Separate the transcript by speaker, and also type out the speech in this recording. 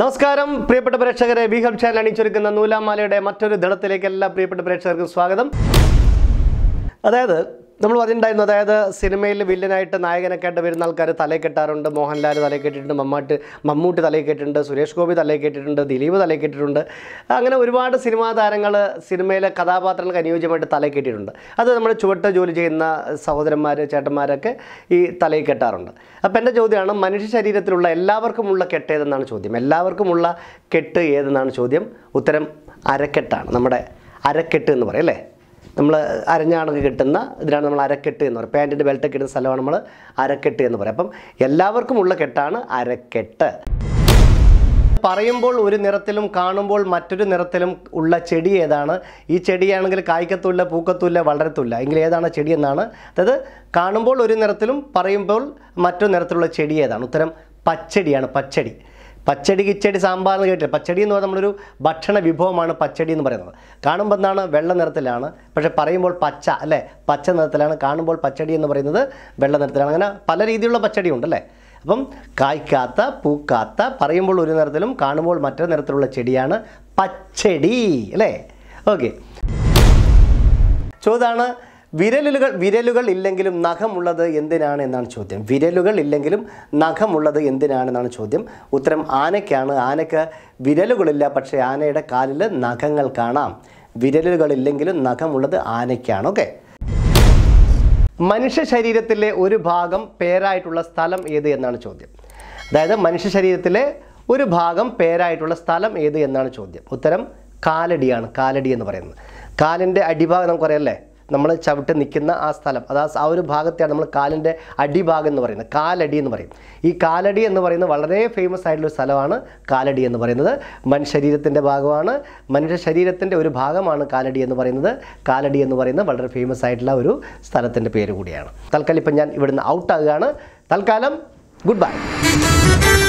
Speaker 1: നമസ്കാരം പ്രിയപ്പെട്ട പ്രേക്ഷകരെ വി ചാനൽ അണിച്ചൊരുക്കുന്ന നൂലാമാലയുടെ മറ്റൊരു ദളത്തിലേക്ക് എല്ലാ പ്രിയപ്പെട്ട പ്രേക്ഷകർക്കും സ്വാഗതം അതായത് നമ്മൾ പറഞ്ഞിട്ടുണ്ടായിരുന്നു അതായത് സിനിമയിൽ വില്ലനായിട്ട് നായകനെ കേട്ട് വരുന്ന ആൾക്കാർ തലേ കെട്ടാറുണ്ട് മോഹൻലാൽ തലേ കെട്ടിട്ടുണ്ട് മമ്മാട്ട് മമ്മൂട്ടി തലേ കെട്ടിട്ടുണ്ട് സുരേഷ് ഗോപി തലേ കെട്ടിട്ടുണ്ട് ദിലീപ് തലേ കെട്ടിട്ടുണ്ട് അങ്ങനെ ഒരുപാട് സിനിമാ താരങ്ങൾ സിനിമയിലെ കഥാപാത്രങ്ങൾക്ക് അനുയോജ്യമായിട്ട് തലേ കെട്ടിയിട്ടുണ്ട് അത് നമ്മുടെ ചുവട്ട് ജോലി ചെയ്യുന്ന സഹോദരന്മാർ ചേട്ടന്മാരൊക്കെ ഈ തലേ കെട്ടാറുണ്ട് അപ്പോൾ എൻ്റെ ചോദ്യമാണ് മനുഷ്യ ശരീരത്തിലുള്ള എല്ലാവർക്കുമുള്ള കെട്ട് ഏതെന്നാണ് ചോദ്യം എല്ലാവർക്കുമുള്ള കെട്ട് ഏതെന്നാണ് ചോദ്യം ഉത്തരം അരക്കെട്ടാണ് നമ്മുടെ അരക്കെട്ട് എന്ന് പറയും അല്ലേ നമ്മൾ അരഞ്ഞാണൊക്കെ കിട്ടുന്ന ഇതിനാണ് നമ്മൾ അരക്കെട്ട് എന്ന് പറയും പാൻറ്റിൻ്റെ ഒക്കെ ഇടുന്ന സ്ഥലമാണ് നമ്മൾ അരക്കെട്ട് എന്ന് പറയും അപ്പം എല്ലാവർക്കും ഉള്ള കെട്ടാണ് അരക്കെട്ട് പറയുമ്പോൾ ഒരു നിറത്തിലും കാണുമ്പോൾ മറ്റൊരു നിറത്തിലും ഉള്ള ചെടി ഏതാണ് ഈ ചെടിയാണെങ്കിൽ കായ്ക്കത്തുമില്ല പൂക്കത്തുമില്ല വളരത്തുമില്ല എങ്കിൽ ഏതാണ് ചെടി എന്നാണ് അതായത് കാണുമ്പോൾ ഒരു നിറത്തിലും പറയുമ്പോൾ മറ്റൊരു നിറത്തിലുള്ള ചെടി ഏതാണ് ഉത്തരം പച്ചടിയാണ് പച്ചടി പച്ചടി കിച്ചടി സാമ്പാർ എന്ന് കേട്ടില്ല പച്ചടി എന്ന് പറയുന്നത് നമ്മളൊരു ഭക്ഷണ വിഭവമാണ് പച്ചടി എന്ന് പറയുന്നത് കാണുമ്പോൾ എന്താണ് വെള്ള നിറത്തിലാണ് പക്ഷെ പറയുമ്പോൾ പച്ച അല്ലേ പച്ച നിറത്തിലാണ് കാണുമ്പോൾ പച്ചടി എന്ന് പറയുന്നത് വെള്ള നിറത്തിലാണ് അങ്ങനെ പല രീതിയിലുള്ള പച്ചടി ഉണ്ട് അല്ലേ അപ്പം കായ്ക്കാത്ത പൂക്കാത്ത പറയുമ്പോൾ ഒരു നിറത്തിലും കാണുമ്പോൾ മറ്റൊരു നിറത്തിലുള്ള ചെടിയാണ് പച്ചടി അല്ലേ ഓക്കെ ചോദാണ് വിരലുകൾ വിരലുകൾ ഇല്ലെങ്കിലും നഖമുള്ളത് എന്തിനാണ് എന്നാണ് ചോദ്യം വിരലുകൾ ഇല്ലെങ്കിലും നഖമുള്ളത് എന്തിനാണെന്നാണ് ചോദ്യം ഉത്തരം ആനയ്ക്കാണ് ആനയ്ക്ക് വിരലുകളില്ല പക്ഷേ ആനയുടെ കാലിൽ നഖങ്ങൾ കാണാം വിരലുകളില്ലെങ്കിലും നഖമുള്ളത് ആനയ്ക്കാണ് ഓക്കെ മനുഷ്യ ശരീരത്തിലെ ഒരു ഭാഗം പേരായിട്ടുള്ള സ്ഥലം ഏത് എന്നാണ് ചോദ്യം അതായത് മനുഷ്യ ശരീരത്തിലെ ഒരു ഭാഗം പേരായിട്ടുള്ള സ്ഥലം ഏത് എന്നാണ് ചോദ്യം ഉത്തരം കാലടിയാണ് കാലടി എന്ന് പറയുന്നത് കാലിൻ്റെ അടിഭാഗം നമുക്കറിയാം അല്ലേ നമ്മൾ ചവിട്ട് നിൽക്കുന്ന ആ സ്ഥലം അത് ആ ഒരു ഭാഗത്തെയാണ് നമ്മൾ കാലിൻ്റെ അടിഭാഗം എന്ന് പറയുന്നത് കാലടി എന്ന് പറയും ഈ കാലടി എന്ന് പറയുന്നത് വളരെ ഫേമസ് ആയിട്ടുള്ള ഒരു സ്ഥലമാണ് കാലടി എന്ന് പറയുന്നത് മനുഷ്യരീരത്തിൻ്റെ ഭാഗമാണ് മനുഷ്യ ശരീരത്തിൻ്റെ ഒരു ഭാഗമാണ് കാലടി എന്ന് പറയുന്നത് കാലടി എന്ന് പറയുന്നത് വളരെ ഫേമസ് ആയിട്ടുള്ള ഒരു സ്ഥലത്തിൻ്റെ പേര് കൂടിയാണ് തൽക്കാലം ഇപ്പം ഞാൻ ഇവിടുന്ന് ഔട്ടാകുകയാണ് തൽക്കാലം ഗുഡ് ബൈ